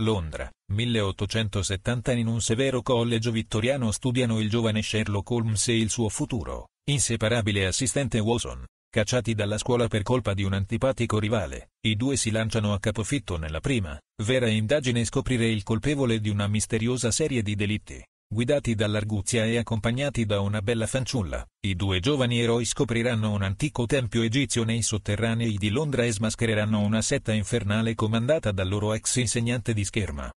Londra, 1870 in un severo collegio vittoriano studiano il giovane Sherlock Holmes e il suo futuro, inseparabile assistente Watson. Cacciati dalla scuola per colpa di un antipatico rivale, i due si lanciano a capofitto nella prima, vera indagine scoprire il colpevole di una misteriosa serie di delitti. Guidati dall'arguzia e accompagnati da una bella fanciulla, i due giovani eroi scopriranno un antico tempio egizio nei sotterranei di Londra e smaschereranno una setta infernale comandata dal loro ex insegnante di scherma.